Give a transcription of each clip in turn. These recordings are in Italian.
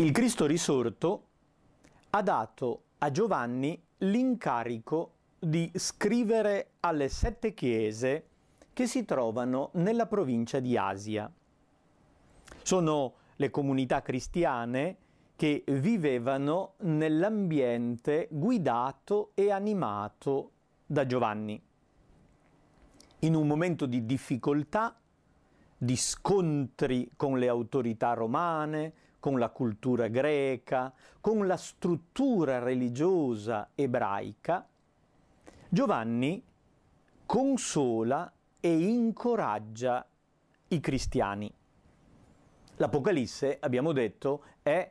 Il Cristo risorto ha dato a Giovanni l'incarico di scrivere alle sette chiese che si trovano nella provincia di Asia. Sono le comunità cristiane che vivevano nell'ambiente guidato e animato da Giovanni. In un momento di difficoltà, di scontri con le autorità romane, con la cultura greca, con la struttura religiosa ebraica, Giovanni consola e incoraggia i cristiani. L'Apocalisse, abbiamo detto, è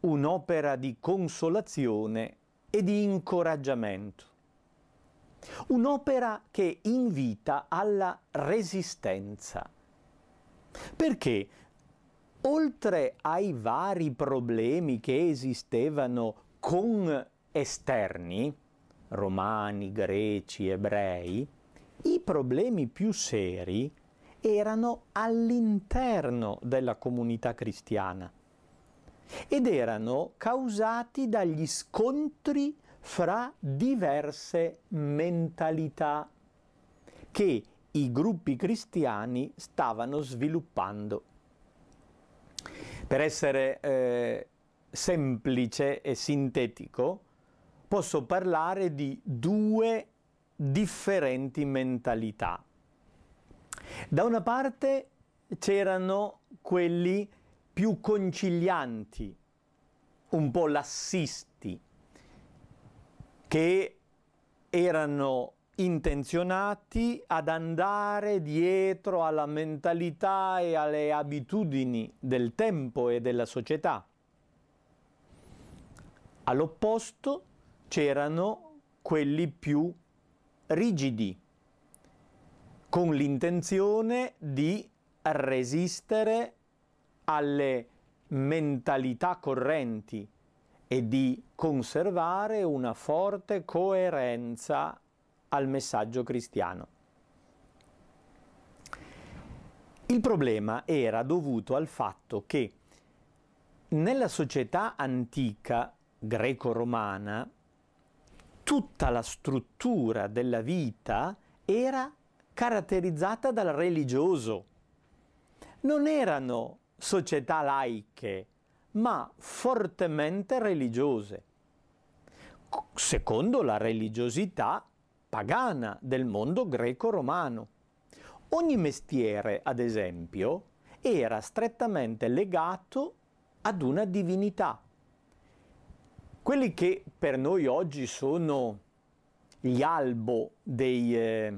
un'opera di consolazione e di incoraggiamento. Un'opera che invita alla resistenza. Perché? oltre ai vari problemi che esistevano con esterni, romani, greci, ebrei, i problemi più seri erano all'interno della comunità cristiana ed erano causati dagli scontri fra diverse mentalità che i gruppi cristiani stavano sviluppando per essere eh, semplice e sintetico, posso parlare di due differenti mentalità. Da una parte c'erano quelli più concilianti, un po' lassisti, che erano intenzionati ad andare dietro alla mentalità e alle abitudini del tempo e della società. All'opposto c'erano quelli più rigidi, con l'intenzione di resistere alle mentalità correnti e di conservare una forte coerenza al messaggio cristiano. Il problema era dovuto al fatto che nella società antica greco-romana tutta la struttura della vita era caratterizzata dal religioso. Non erano società laiche, ma fortemente religiose, secondo la religiosità pagana del mondo greco-romano. Ogni mestiere, ad esempio, era strettamente legato ad una divinità. Quelli che per noi oggi sono gli albo dei eh,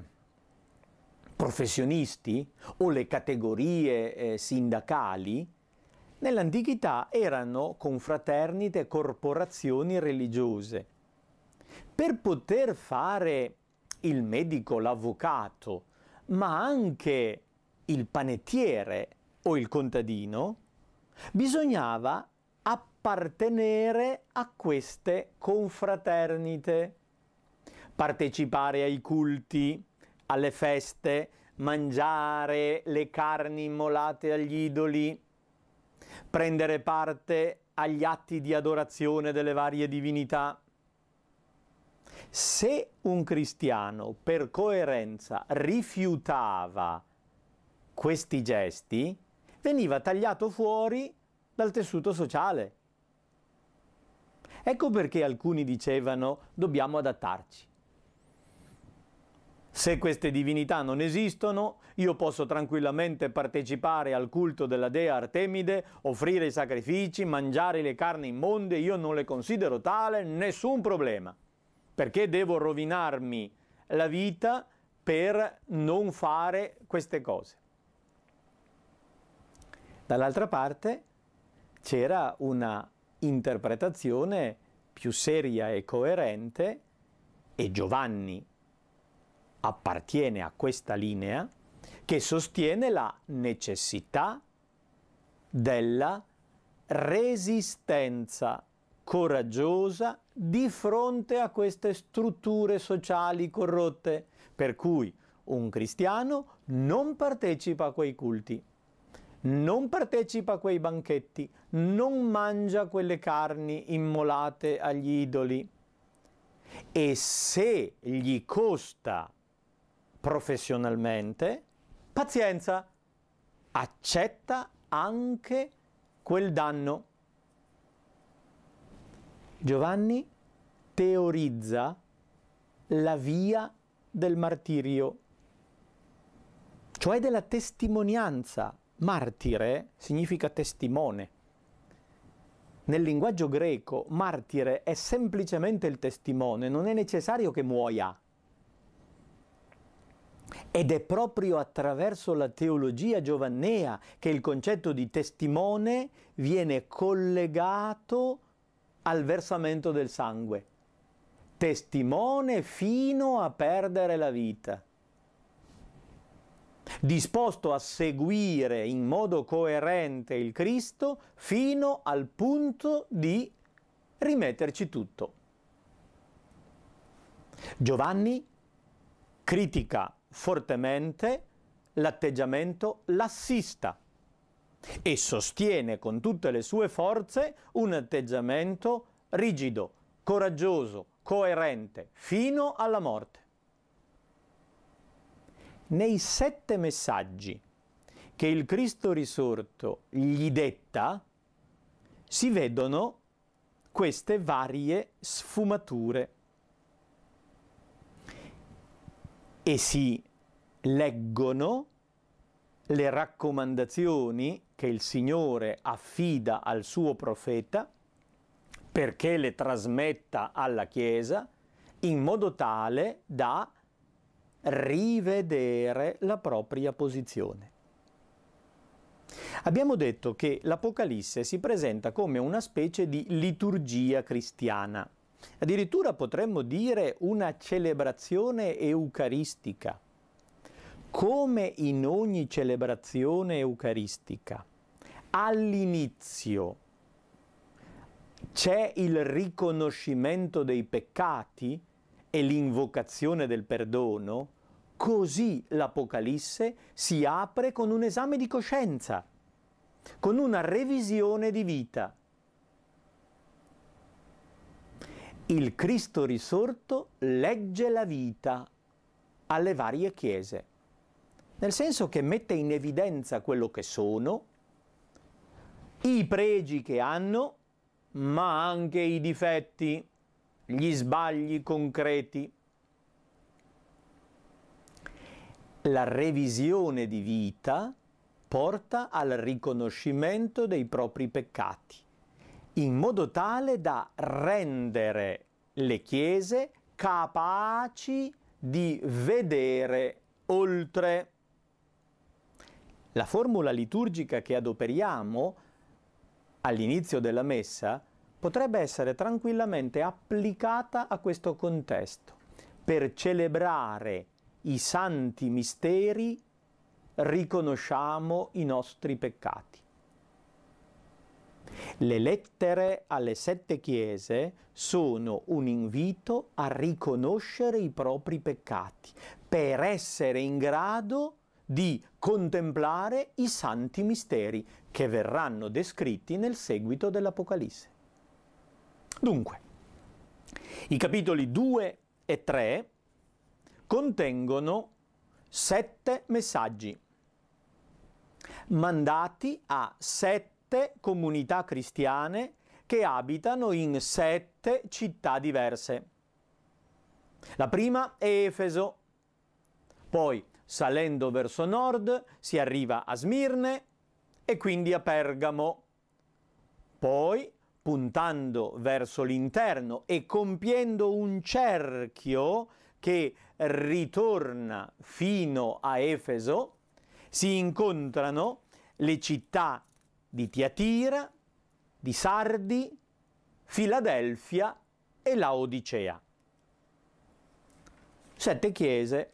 professionisti o le categorie eh, sindacali, nell'antichità erano confraternite corporazioni religiose. Per poter fare il medico, l'avvocato, ma anche il panettiere o il contadino, bisognava appartenere a queste confraternite, partecipare ai culti, alle feste, mangiare le carni immolate agli idoli, prendere parte agli atti di adorazione delle varie divinità. Se un cristiano per coerenza rifiutava questi gesti, veniva tagliato fuori dal tessuto sociale. Ecco perché alcuni dicevano dobbiamo adattarci. Se queste divinità non esistono, io posso tranquillamente partecipare al culto della dea Artemide, offrire i sacrifici, mangiare le carni immonde, io non le considero tale, nessun problema. Perché devo rovinarmi la vita per non fare queste cose? Dall'altra parte c'era una interpretazione più seria e coerente e Giovanni appartiene a questa linea che sostiene la necessità della resistenza coraggiosa di fronte a queste strutture sociali corrotte, per cui un cristiano non partecipa a quei culti, non partecipa a quei banchetti, non mangia quelle carni immolate agli idoli. E se gli costa professionalmente, pazienza, accetta anche quel danno Giovanni teorizza la via del martirio, cioè della testimonianza. Martire significa testimone. Nel linguaggio greco, martire è semplicemente il testimone, non è necessario che muoia. Ed è proprio attraverso la teologia giovannea che il concetto di testimone viene collegato al versamento del sangue, testimone fino a perdere la vita, disposto a seguire in modo coerente il Cristo fino al punto di rimetterci tutto. Giovanni critica fortemente l'atteggiamento lassista e sostiene con tutte le sue forze un atteggiamento rigido, coraggioso, coerente, fino alla morte. Nei sette messaggi che il Cristo risorto gli detta, si vedono queste varie sfumature e si leggono le raccomandazioni che il Signore affida al suo profeta perché le trasmetta alla Chiesa in modo tale da rivedere la propria posizione. Abbiamo detto che l'Apocalisse si presenta come una specie di liturgia cristiana, addirittura potremmo dire una celebrazione eucaristica come in ogni celebrazione eucaristica, all'inizio c'è il riconoscimento dei peccati e l'invocazione del perdono, così l'Apocalisse si apre con un esame di coscienza, con una revisione di vita. Il Cristo risorto legge la vita alle varie chiese nel senso che mette in evidenza quello che sono, i pregi che hanno, ma anche i difetti, gli sbagli concreti. La revisione di vita porta al riconoscimento dei propri peccati, in modo tale da rendere le chiese capaci di vedere oltre. La formula liturgica che adoperiamo all'inizio della messa potrebbe essere tranquillamente applicata a questo contesto per celebrare i santi misteri riconosciamo i nostri peccati. Le lettere alle sette chiese sono un invito a riconoscere i propri peccati per essere in grado di di contemplare i santi misteri che verranno descritti nel seguito dell'Apocalisse. Dunque, i capitoli 2 e 3 contengono sette messaggi mandati a sette comunità cristiane che abitano in sette città diverse. La prima è Efeso, poi Salendo verso nord si arriva a Smirne e quindi a Pergamo. Poi, puntando verso l'interno e compiendo un cerchio che ritorna fino a Efeso, si incontrano le città di Tiatira, di Sardi, Filadelfia e Laodicea. Sette chiese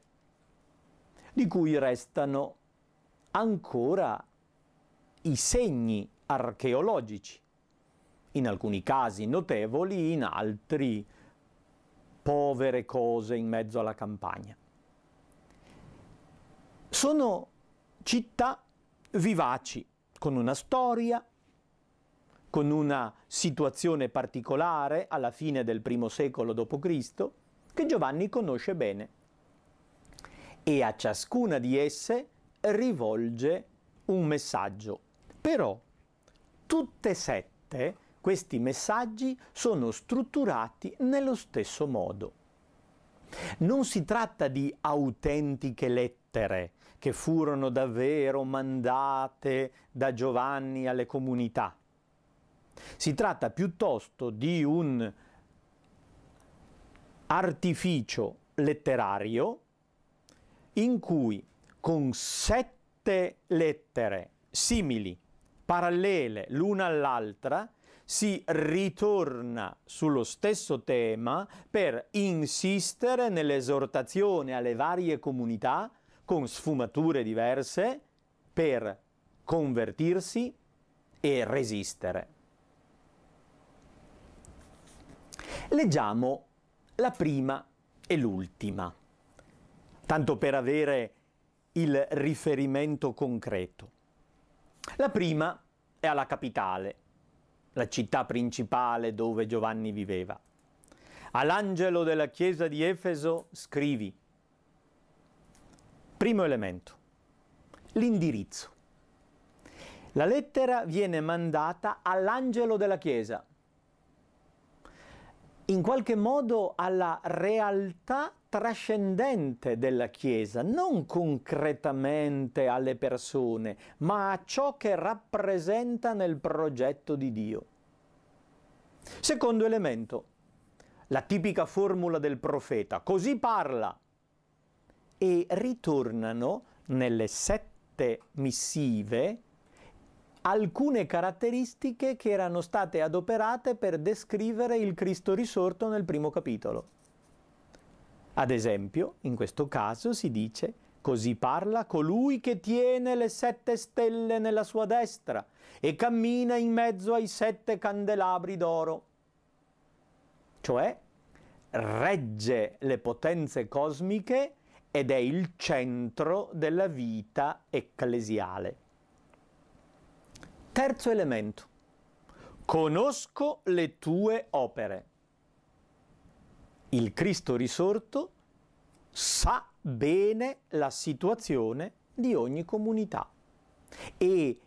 di cui restano ancora i segni archeologici, in alcuni casi notevoli, in altri povere cose in mezzo alla campagna. Sono città vivaci, con una storia, con una situazione particolare alla fine del primo secolo d.C., che Giovanni conosce bene e a ciascuna di esse rivolge un messaggio. Però tutte e sette questi messaggi sono strutturati nello stesso modo. Non si tratta di autentiche lettere che furono davvero mandate da Giovanni alle comunità. Si tratta piuttosto di un artificio letterario in cui con sette lettere simili, parallele l'una all'altra, si ritorna sullo stesso tema per insistere nell'esortazione alle varie comunità con sfumature diverse per convertirsi e resistere. Leggiamo la prima e l'ultima tanto per avere il riferimento concreto. La prima è alla capitale, la città principale dove Giovanni viveva. All'angelo della chiesa di Efeso scrivi. Primo elemento, l'indirizzo. La lettera viene mandata all'angelo della chiesa, in qualche modo alla realtà trascendente della Chiesa, non concretamente alle persone, ma a ciò che rappresenta nel progetto di Dio. Secondo elemento, la tipica formula del profeta, così parla, e ritornano nelle sette missive alcune caratteristiche che erano state adoperate per descrivere il Cristo risorto nel primo capitolo. Ad esempio, in questo caso si dice Così parla colui che tiene le sette stelle nella sua destra e cammina in mezzo ai sette candelabri d'oro. Cioè, regge le potenze cosmiche ed è il centro della vita ecclesiale. Terzo elemento. Conosco le tue opere il Cristo risorto sa bene la situazione di ogni comunità e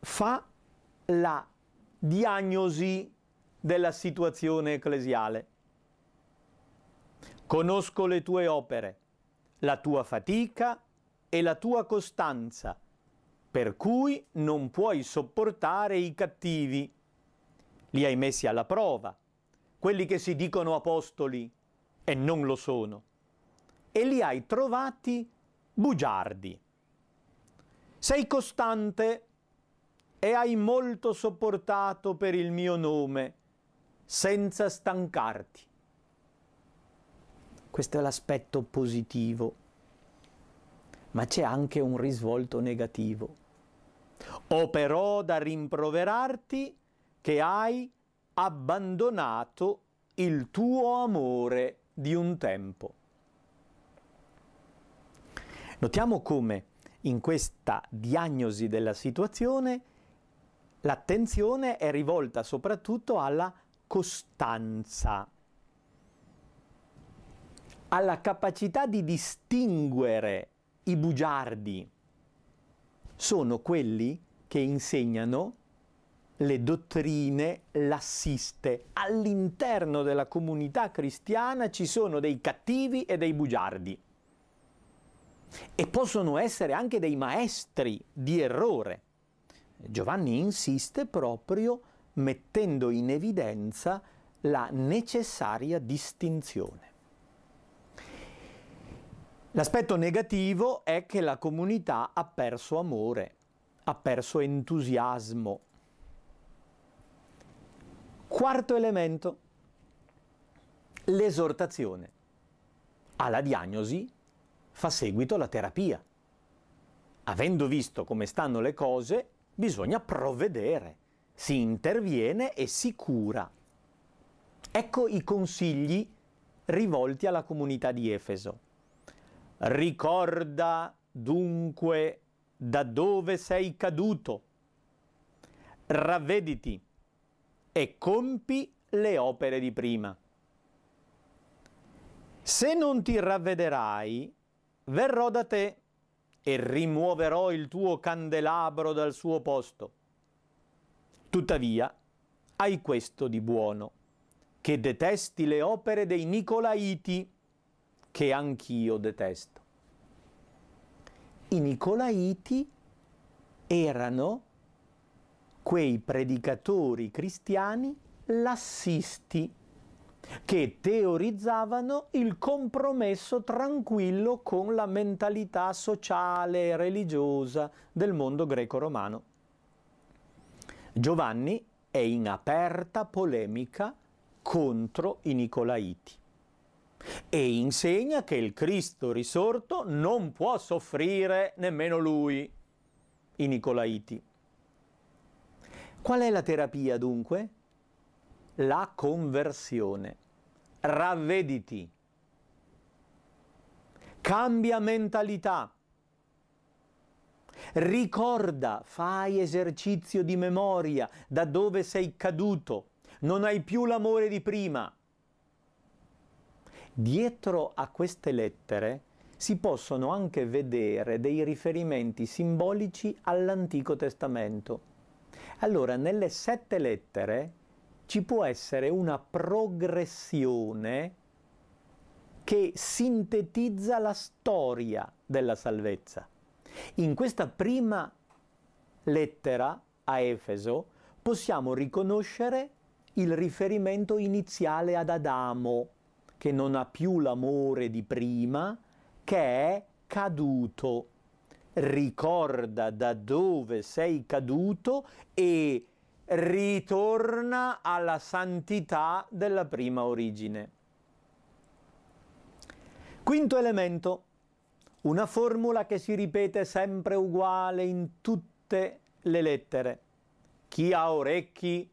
fa la diagnosi della situazione ecclesiale. Conosco le tue opere, la tua fatica e la tua costanza, per cui non puoi sopportare i cattivi. Li hai messi alla prova quelli che si dicono apostoli e non lo sono, e li hai trovati bugiardi. Sei costante e hai molto sopportato per il mio nome, senza stancarti. Questo è l'aspetto positivo, ma c'è anche un risvolto negativo. Ho però da rimproverarti che hai abbandonato il tuo amore di un tempo. Notiamo come in questa diagnosi della situazione l'attenzione è rivolta soprattutto alla costanza, alla capacità di distinguere i bugiardi. Sono quelli che insegnano le dottrine l'assiste. All'interno della comunità cristiana ci sono dei cattivi e dei bugiardi. E possono essere anche dei maestri di errore. Giovanni insiste proprio mettendo in evidenza la necessaria distinzione. L'aspetto negativo è che la comunità ha perso amore, ha perso entusiasmo, Quarto elemento, l'esortazione. Alla diagnosi fa seguito la terapia. Avendo visto come stanno le cose, bisogna provvedere, si interviene e si cura. Ecco i consigli rivolti alla comunità di Efeso. Ricorda dunque da dove sei caduto. Ravvediti e compi le opere di prima. Se non ti ravvederai, verrò da te e rimuoverò il tuo candelabro dal suo posto. Tuttavia, hai questo di buono, che detesti le opere dei Nicolaiti, che anch'io detesto. I Nicolaiti erano quei predicatori cristiani lassisti che teorizzavano il compromesso tranquillo con la mentalità sociale e religiosa del mondo greco-romano. Giovanni è in aperta polemica contro i Nicolaiti e insegna che il Cristo risorto non può soffrire nemmeno lui, i Nicolaiti. Qual è la terapia dunque? La conversione. Ravvediti. Cambia mentalità. Ricorda, fai esercizio di memoria da dove sei caduto. Non hai più l'amore di prima. Dietro a queste lettere si possono anche vedere dei riferimenti simbolici all'Antico Testamento allora, nelle sette lettere ci può essere una progressione che sintetizza la storia della salvezza. In questa prima lettera a Efeso possiamo riconoscere il riferimento iniziale ad Adamo, che non ha più l'amore di prima, che è caduto ricorda da dove sei caduto e ritorna alla santità della prima origine. Quinto elemento, una formula che si ripete sempre uguale in tutte le lettere. Chi ha orecchi,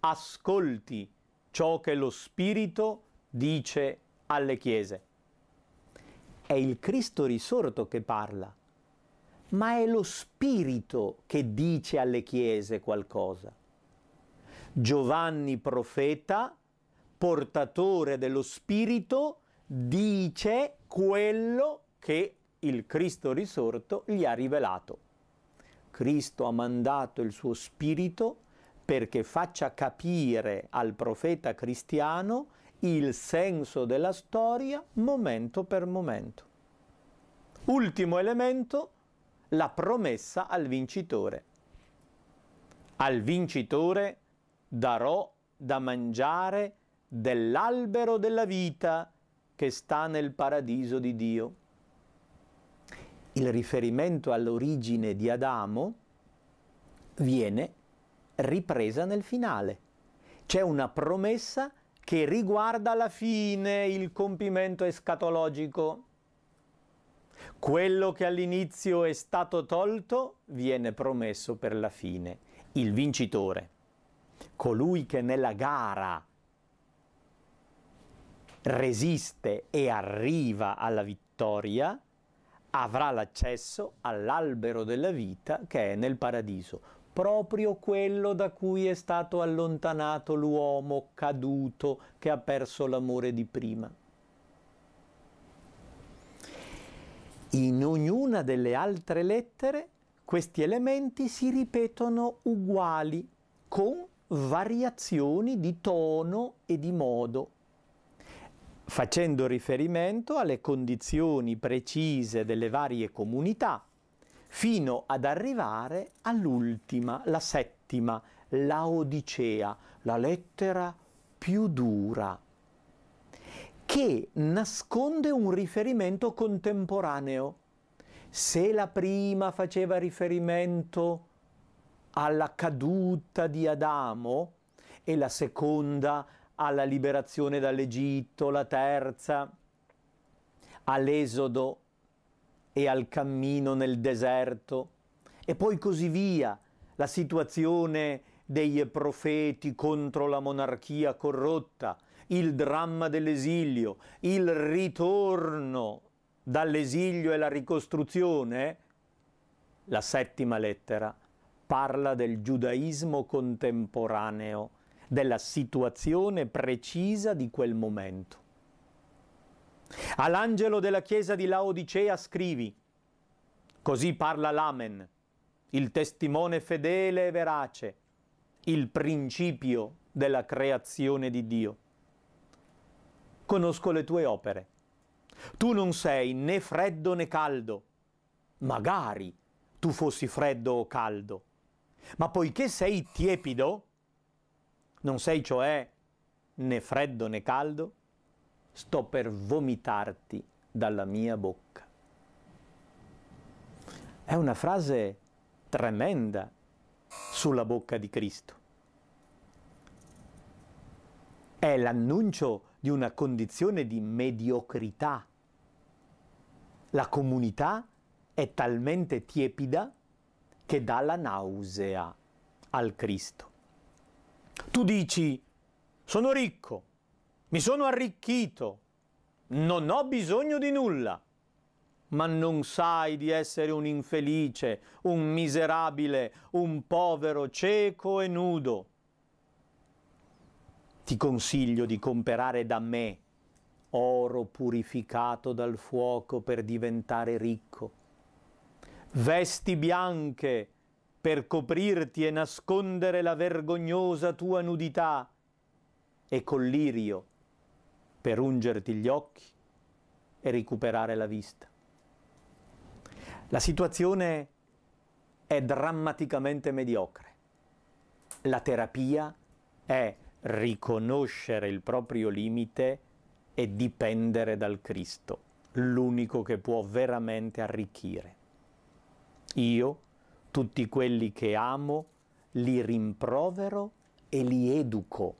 ascolti ciò che lo Spirito dice alle chiese. È il Cristo risorto che parla ma è lo Spirito che dice alle chiese qualcosa. Giovanni profeta, portatore dello Spirito, dice quello che il Cristo risorto gli ha rivelato. Cristo ha mandato il suo Spirito perché faccia capire al profeta cristiano il senso della storia momento per momento. Ultimo elemento, la promessa al vincitore. Al vincitore darò da mangiare dell'albero della vita che sta nel paradiso di Dio. Il riferimento all'origine di Adamo viene ripresa nel finale. C'è una promessa che riguarda la fine, il compimento escatologico. Quello che all'inizio è stato tolto viene promesso per la fine. Il vincitore, colui che nella gara resiste e arriva alla vittoria, avrà l'accesso all'albero della vita che è nel paradiso, proprio quello da cui è stato allontanato l'uomo caduto che ha perso l'amore di prima. In ognuna delle altre lettere questi elementi si ripetono uguali, con variazioni di tono e di modo, facendo riferimento alle condizioni precise delle varie comunità, fino ad arrivare all'ultima, la settima, la Odicea, la lettera più dura che nasconde un riferimento contemporaneo. Se la prima faceva riferimento alla caduta di Adamo e la seconda alla liberazione dall'Egitto, la terza all'esodo e al cammino nel deserto e poi così via, la situazione dei profeti contro la monarchia corrotta, il dramma dell'esilio, il ritorno dall'esilio e la ricostruzione, la settima lettera parla del giudaismo contemporaneo, della situazione precisa di quel momento. All'angelo della chiesa di Laodicea scrivi, così parla l'Amen, il testimone fedele e verace, il principio della creazione di Dio conosco le tue opere. Tu non sei né freddo né caldo. Magari tu fossi freddo o caldo. Ma poiché sei tiepido, non sei cioè né freddo né caldo, sto per vomitarti dalla mia bocca. È una frase tremenda sulla bocca di Cristo. È l'annuncio di una condizione di mediocrità. La comunità è talmente tiepida che dà la nausea al Cristo. Tu dici, sono ricco, mi sono arricchito, non ho bisogno di nulla, ma non sai di essere un infelice, un miserabile, un povero, cieco e nudo ti consiglio di comperare da me oro purificato dal fuoco per diventare ricco, vesti bianche per coprirti e nascondere la vergognosa tua nudità, e collirio per ungerti gli occhi e recuperare la vista. La situazione è drammaticamente mediocre. La terapia è riconoscere il proprio limite e dipendere dal Cristo, l'unico che può veramente arricchire. Io, tutti quelli che amo, li rimprovero e li educo.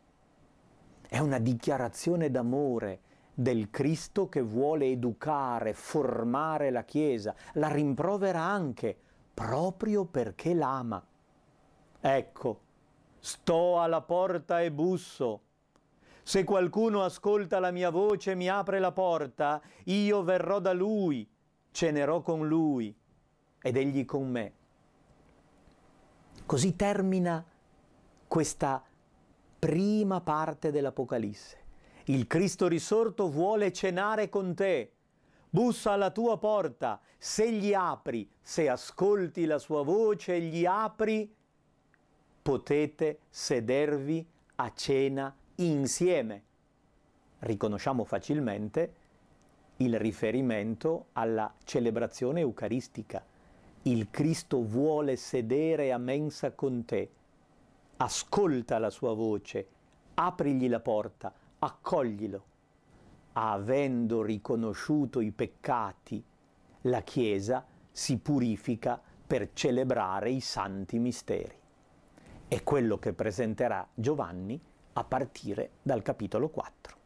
È una dichiarazione d'amore del Cristo che vuole educare, formare la Chiesa, la rimprovera anche proprio perché l'ama. Ecco, Sto alla porta e busso. Se qualcuno ascolta la mia voce e mi apre la porta, io verrò da lui, cenerò con lui ed egli con me. Così termina questa prima parte dell'Apocalisse. Il Cristo risorto vuole cenare con te. Bussa alla tua porta, se gli apri, se ascolti la sua voce gli apri, potete sedervi a cena insieme. Riconosciamo facilmente il riferimento alla celebrazione eucaristica. Il Cristo vuole sedere a mensa con te. Ascolta la sua voce, aprigli la porta, accoglilo. Avendo riconosciuto i peccati, la Chiesa si purifica per celebrare i santi misteri è quello che presenterà Giovanni a partire dal capitolo 4.